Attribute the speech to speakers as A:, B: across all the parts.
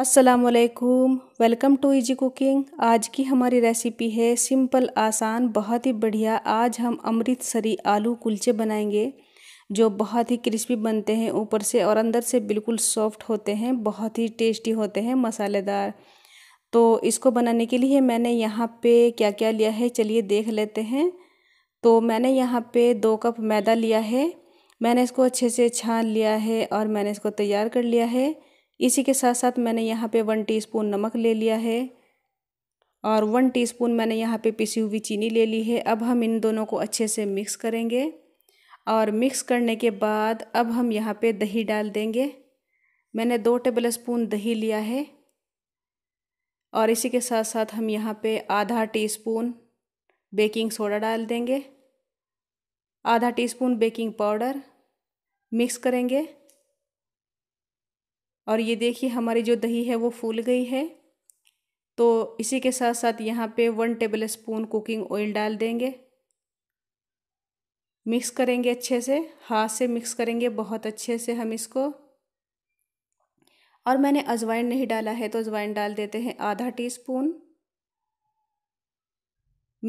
A: असलकुम welcome to easy cooking आज की हमारी रेसिपी है सिंपल आसान बहुत ही बढ़िया आज हम अमृतसरी आलू कुलचे बनाएंगे जो बहुत ही क्रिस्पी बनते हैं ऊपर से और अंदर से बिल्कुल सॉफ्ट होते हैं बहुत ही टेस्टी होते हैं मसालेदार तो इसको बनाने के लिए मैंने यहाँ पे क्या क्या लिया है चलिए देख लेते हैं तो मैंने यहाँ पे दो कप मैदा लिया है मैंने इसको अच्छे से छान लिया है और मैंने इसको तैयार कर लिया है इसी के साथ साथ मैंने यहाँ पे वन टीस्पून नमक ले लिया है और वन टीस्पून मैंने यहाँ पे पिसी हुई चीनी ले ली है अब हम इन दोनों को अच्छे से मिक्स करेंगे और मिक्स करने के बाद अब हम यहाँ पे दही डाल देंगे मैंने दो टेबल स्पून दही लिया है और इसी के साथ साथ हम यहाँ पे आधा टीस्पून बेकिंग सोडा डाल देंगे आधा टीस्पून बेकिंग पाउडर मिक्स करेंगे और ये देखिए हमारी जो दही है वो फूल गई है तो इसी के साथ साथ यहाँ पे one tablespoon cooking oil डाल देंगे मिक्स करेंगे अच्छे से हाथ से मिक्स करेंगे बहुत अच्छे से हम इसको और मैंने अजवाइन नहीं डाला है तो अजवाइन डाल देते हैं आधा टीस्पून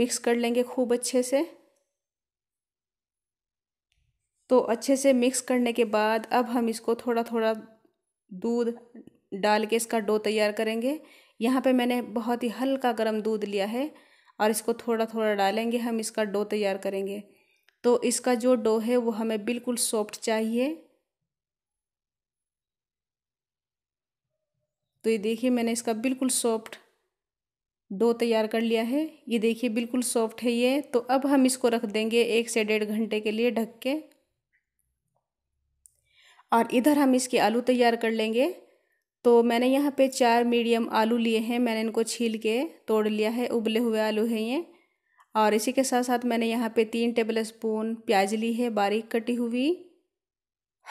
A: मिक्स कर लेंगे खूब अच्छे से तो अच्छे से मिक्स करने के बाद अब हम इसको थोड़ा थोड़ा दूध डाल के इसका डो तैयार करेंगे यहाँ पे मैंने बहुत ही हल्का गर्म दूध लिया है और इसको थोड़ा थोड़ा डालेंगे हम इसका डो तैयार करेंगे तो इसका जो डो है वो हमें बिल्कुल सॉफ्ट चाहिए तो ये देखिए मैंने इसका बिल्कुल सॉफ्ट डो तैयार कर लिया है ये देखिए बिल्कुल सॉफ्ट है ये तो अब हम इसको रख देंगे एक से डेढ़ घंटे के लिए ढक के और इधर हम इसके आलू तैयार कर लेंगे तो मैंने यहाँ पे चार मीडियम आलू लिए हैं मैंने इनको छील के तोड़ लिया है उबले हुए आलू हैं ये और इसी के साथ साथ मैंने यहाँ पे तीन टेबल स्पून प्याज ली है बारीक कटी हुई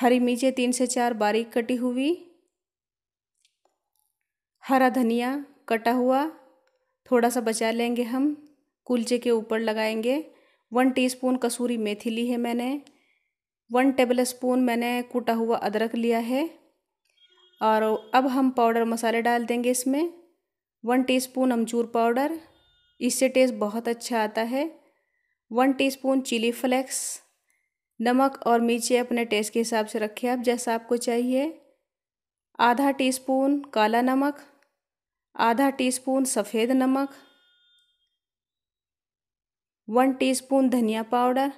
A: हरी मिर्चें तीन से चार बारीक कटी हुई हरा धनिया कटा हुआ थोड़ा सा बचा लेंगे हम कुलचे के ऊपर लगाएंगे वन टीस्पून कसूरी मेथी ली है मैंने वन टेबल स्पून मैंने कूटा हुआ अदरक लिया है और अब हम पाउडर मसाले डाल देंगे इसमें वन टीस्पून अमचूर पाउडर इससे टेस्ट बहुत अच्छा आता है वन टीस्पून चिली फ्लेक्स नमक और मिर्ची अपने टेस्ट के हिसाब से रखें आप जैसा आपको चाहिए आधा टीस्पून काला नमक आधा टीस्पून सफ़ेद नमक वन टीस्पून धनिया पाउडर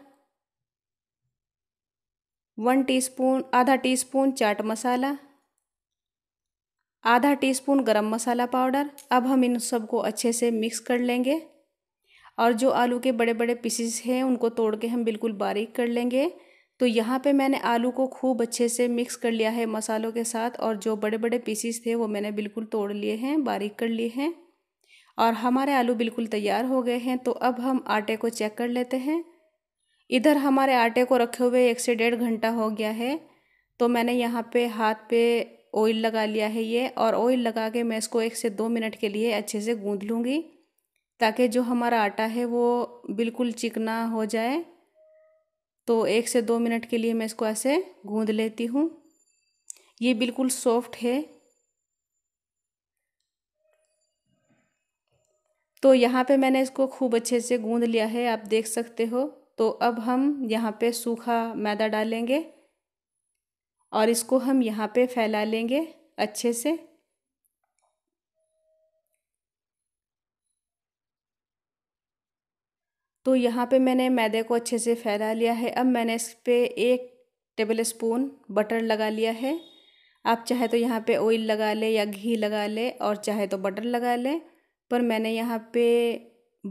A: वन टीस्पून आधा टीस्पून चाट मसाला आधा टीस्पून गरम मसाला पाउडर अब हम इन सबको अच्छे से मिक्स कर लेंगे और जो आलू के बड़े बड़े पीसीस हैं उनको तोड़ के हम बिल्कुल बारीक कर लेंगे तो यहाँ पे मैंने आलू को खूब अच्छे से मिक्स कर लिया है मसालों के साथ और जो बड़े बड़े पीसीस थे वो मैंने बिल्कुल तोड़ लिए हैं बारीक कर लिए हैं और हमारे आलू बिल्कुल तैयार हो गए हैं तो अब हम आटे को चेक कर लेते हैं इधर हमारे आटे को रखे हुए एक से डेढ़ घंटा हो गया है तो मैंने यहाँ पे हाथ पे ऑयल लगा लिया है ये और ऑयल लगा के मैं इसको एक से दो मिनट के लिए अच्छे से गूँध लूँगी ताकि जो हमारा आटा है वो बिल्कुल चिकना हो जाए तो एक से दो मिनट के लिए मैं इसको ऐसे गूँध लेती हूँ ये बिल्कुल सॉफ्ट है तो यहाँ पे मैंने इसको खूब अच्छे से गूँध लिया है आप देख सकते हो तो अब हम यहाँ पे सूखा मैदा डालेंगे और इसको हम यहाँ पे फैला लेंगे अच्छे से तो यहाँ पे मैंने मैदे को अच्छे से फैला लिया है अब मैंने इस पर एक टेबल स्पून बटर लगा लिया है आप चाहे तो यहाँ पे ऑयल लगा ले या घी लगा ले और चाहे तो बटर लगा ले पर मैंने यहाँ पे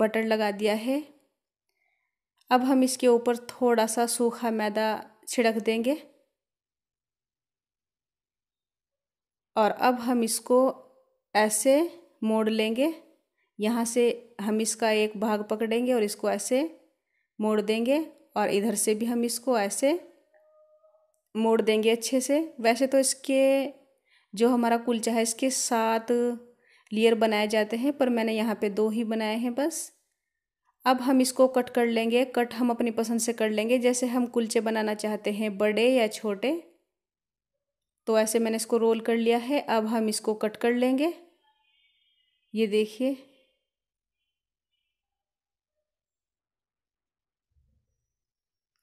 A: बटर लगा दिया है अब हम इसके ऊपर थोड़ा सा सूखा मैदा छिड़क देंगे और अब हम इसको ऐसे मोड़ लेंगे यहाँ से हम इसका एक भाग पकड़ेंगे और इसको ऐसे मोड़ देंगे और इधर से भी हम इसको ऐसे मोड़ देंगे अच्छे से वैसे तो इसके जो हमारा कुलचा है इसके सात लेयर बनाए जाते हैं पर मैंने यहाँ पे दो ही बनाए हैं बस अब हम इसको कट कर लेंगे कट हम अपनी पसंद से कर लेंगे जैसे हम कुलचे बनाना चाहते हैं बड़े या छोटे तो ऐसे मैंने इसको रोल कर लिया है अब हम इसको कट कर लेंगे ये देखिए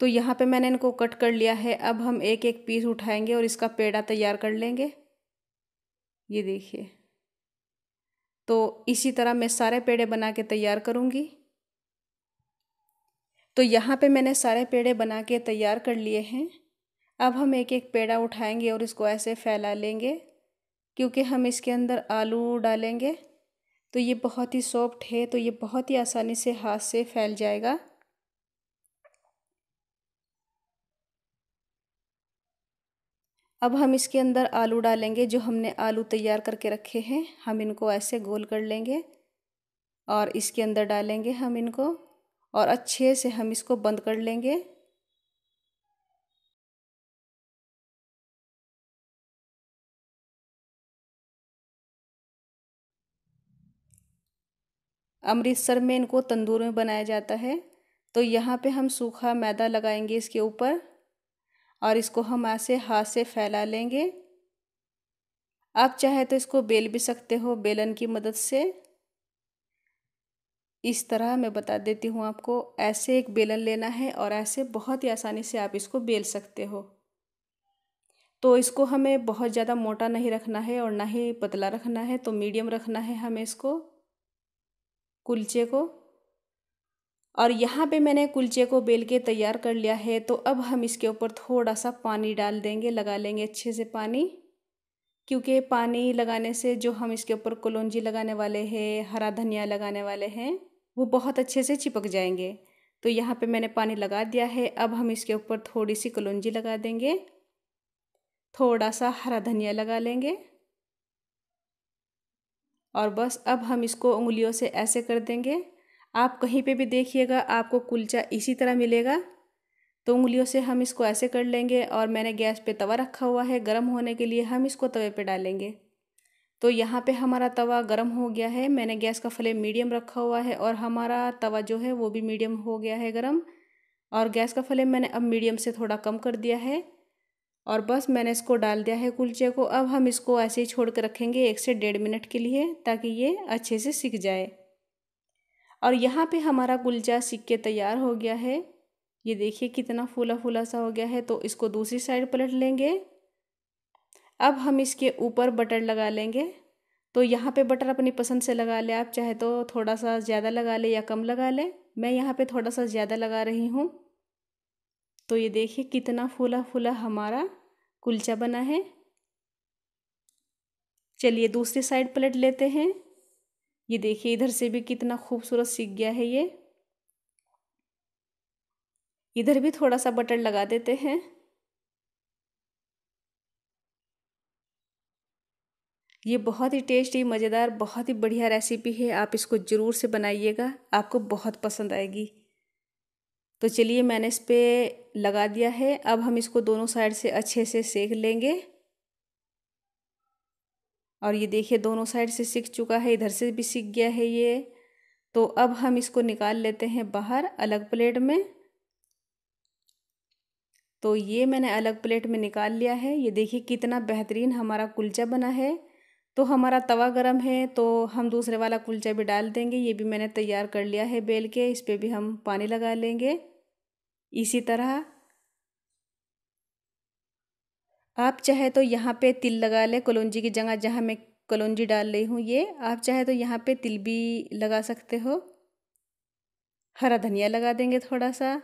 A: तो यहाँ पे मैंने इनको कट कर लिया है अब हम एक एक पीस उठाएंगे और इसका पेड़ा तैयार कर लेंगे ये देखिए तो इसी तरह मैं सारे पेड़े बना के तैयार करूँगी तो यहाँ पे मैंने सारे पेड़े बना के तैयार कर लिए हैं अब हम एक एक पेड़ा उठाएंगे और इसको ऐसे फैला लेंगे क्योंकि हम इसके अंदर आलू डालेंगे तो ये बहुत ही सॉफ्ट है तो ये बहुत ही आसानी से हाथ से फैल जाएगा अब हम इसके अंदर आलू डालेंगे जो हमने आलू तैयार करके रखे हैं हम इनको ऐसे गोल कर लेंगे और इसके अंदर डालेंगे हम इनको और अच्छे से हम इसको बंद कर लेंगे अमृतसर में इनको तंदूर में बनाया जाता है तो यहाँ पे हम सूखा मैदा लगाएंगे इसके ऊपर और इसको हम ऐसे हाथ से फैला लेंगे आप चाहे तो इसको बेल भी सकते हो बेलन की मदद से इस तरह मैं बता देती हूँ आपको ऐसे एक बेलन लेना है और ऐसे बहुत ही आसानी से आप इसको बेल सकते हो तो इसको हमें बहुत ज़्यादा मोटा नहीं रखना है और ना ही पतला रखना है तो मीडियम रखना है हमें इसको कुलचे को और यहाँ पे मैंने कुलचे को बेल के तैयार कर लिया है तो अब हम इसके ऊपर थोड़ा सा पानी डाल देंगे लगा लेंगे अच्छे से पानी क्योंकि पानी लगाने से जो हम इसके ऊपर कलौजी लगाने वाले हैं हरा धनिया लगाने वाले हैं वो बहुत अच्छे से चिपक जाएंगे तो यहाँ पे मैंने पानी लगा दिया है अब हम इसके ऊपर थोड़ी सी कलौजी लगा देंगे थोड़ा सा हरा धनिया लगा लेंगे और बस अब हम इसको उंगलियों से ऐसे कर देंगे आप कहीं पे भी देखिएगा आपको कुलचा इसी तरह मिलेगा तो उंगलियों से हम इसको ऐसे कर लेंगे और मैंने गैस पे तवा रखा हुआ है गर्म होने के लिए हम इसको तवे पे डालेंगे तो यहाँ पे हमारा तवा गर्म हो गया है मैंने गैस का फ्लेम मीडियम रखा हुआ है और हमारा तवा जो है वो भी मीडियम हो गया है गर्म और गैस का फ्लेम मैंने अब मीडियम से थोड़ा कम कर दिया है और बस मैंने इसको डाल दिया है कुलचे को अब हम इसको ऐसे ही छोड़ कर रखेंगे एक से डेढ़ मिनट के लिए ताकि ये अच्छे से सीख जाए और यहाँ पे हमारा कुलचा सीख के तैयार हो गया है ये देखिए कितना फूला फूला सा हो गया है तो इसको दूसरी साइड पलट लेंगे अब हम इसके ऊपर बटर लगा लेंगे तो यहाँ पे बटर अपनी पसंद से लगा ले आप चाहे तो थोड़ा सा ज़्यादा लगा ले या कम लगा ले मैं यहाँ पे थोड़ा सा ज़्यादा लगा रही हूँ तो ये देखिए कितना फूला फूला हमारा कुलचा बना है चलिए दूसरी साइड पलट लेते हैं ये देखिए इधर से भी कितना खूबसूरत सीख गया है ये इधर भी थोड़ा सा बटर लगा देते हैं ये बहुत ही टेस्टी मज़ेदार बहुत ही बढ़िया रेसिपी है आप इसको ज़रूर से बनाइएगा आपको बहुत पसंद आएगी तो चलिए मैंने इस पर लगा दिया है अब हम इसको दोनों साइड से अच्छे से सेक लेंगे और ये देखिए दोनों साइड से सीख चुका है इधर से भी सीख गया है ये तो अब हम इसको निकाल लेते हैं बाहर अलग प्लेट में तो ये मैंने अलग प्लेट में निकाल लिया है ये देखिए कितना बेहतरीन हमारा कुलचा बना है तो हमारा तवा गरम है तो हम दूसरे वाला कुलचा भी डाल देंगे ये भी मैंने तैयार कर लिया है बेल के इस पर भी हम पानी लगा लेंगे इसी तरह आप चाहे तो यहाँ पे तिल लगा लें कलौजी की जगह जहाँ मैं कलौजी डाल रही हूँ ये आप चाहे तो यहाँ पे तिल भी लगा सकते हो हरा धनिया लगा देंगे थोड़ा सा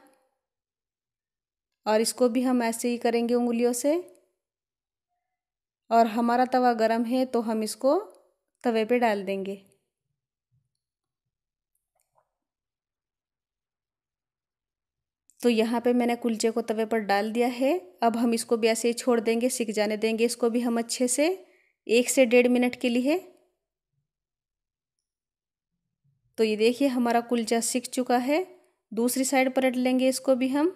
A: और इसको भी हम ऐसे ही करेंगे उंगलियों से और हमारा तवा गरम है तो हम इसको तवे पे डाल देंगे तो यहाँ पे मैंने कुलचे को तवे पर डाल दिया है अब हम इसको भी ऐसे ही छोड़ देंगे सिक जाने देंगे इसको भी हम अच्छे से एक से डेढ़ मिनट के लिए तो ये देखिए हमारा कुलचा सिक चुका है दूसरी साइड पलट लेंगे इसको भी हम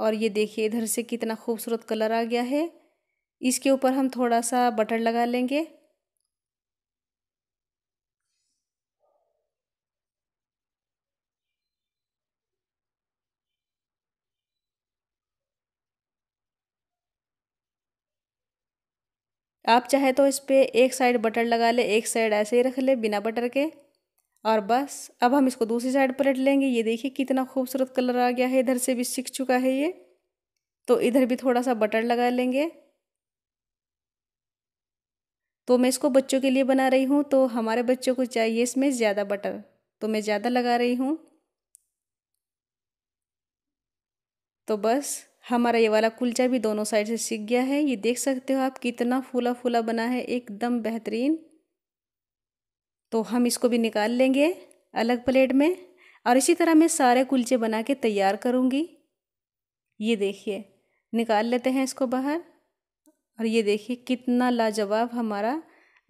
A: और ये देखिए इधर से कितना खूबसूरत कलर आ गया है इसके ऊपर हम थोड़ा सा बटर लगा लेंगे आप चाहे तो इस पर एक साइड बटर लगा ले एक साइड ऐसे ही रख ले बिना बटर के और बस अब हम इसको दूसरी साइड पलट लेंगे ये देखिए कितना खूबसूरत कलर आ गया है इधर से भी सीख चुका है ये तो इधर भी थोड़ा सा बटर लगा लेंगे तो मैं इसको बच्चों के लिए बना रही हूँ तो हमारे बच्चों को चाहिए इसमें ज़्यादा बटर तो मैं ज़्यादा लगा रही हूँ तो बस हमारा ये वाला कुलचा भी दोनों साइड से सीख गया है ये देख सकते हो आप कितना फूला फूला बना है एकदम बेहतरीन तो हम इसको भी निकाल लेंगे अलग प्लेट में और इसी तरह मैं सारे कुलचे बना के तैयार करूँगी ये देखिए निकाल लेते हैं इसको बाहर और ये देखिए कितना लाजवाब हमारा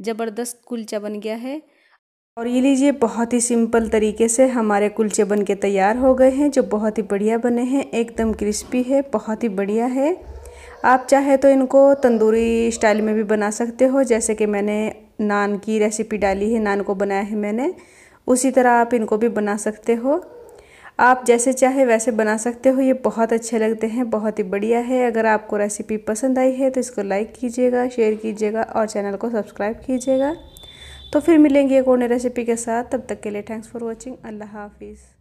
A: ज़बरदस्त कुलचा बन गया है और ये लीजिए बहुत ही सिंपल तरीके से हमारे कुलचे बन के तैयार हो गए हैं जो बहुत ही बढ़िया बने हैं एकदम क्रिस्पी है बहुत ही बढ़िया है आप चाहे तो इनको तंदूरी स्टाइल में भी बना सकते हो जैसे कि मैंने नान की रेसिपी डाली है नान को बनाया है मैंने उसी तरह आप इनको भी बना सकते हो आप जैसे चाहे वैसे बना सकते हो ये बहुत अच्छे लगते हैं बहुत ही बढ़िया है अगर आपको रेसिपी पसंद आई है तो इसको लाइक कीजिएगा शेयर कीजिएगा और चैनल को सब्सक्राइब कीजिएगा तो फिर मिलेंगे एक और रेसिपी के साथ तब तक के लिए थैंक्स फॉर वॉचिंग अल्लाह हाफिज़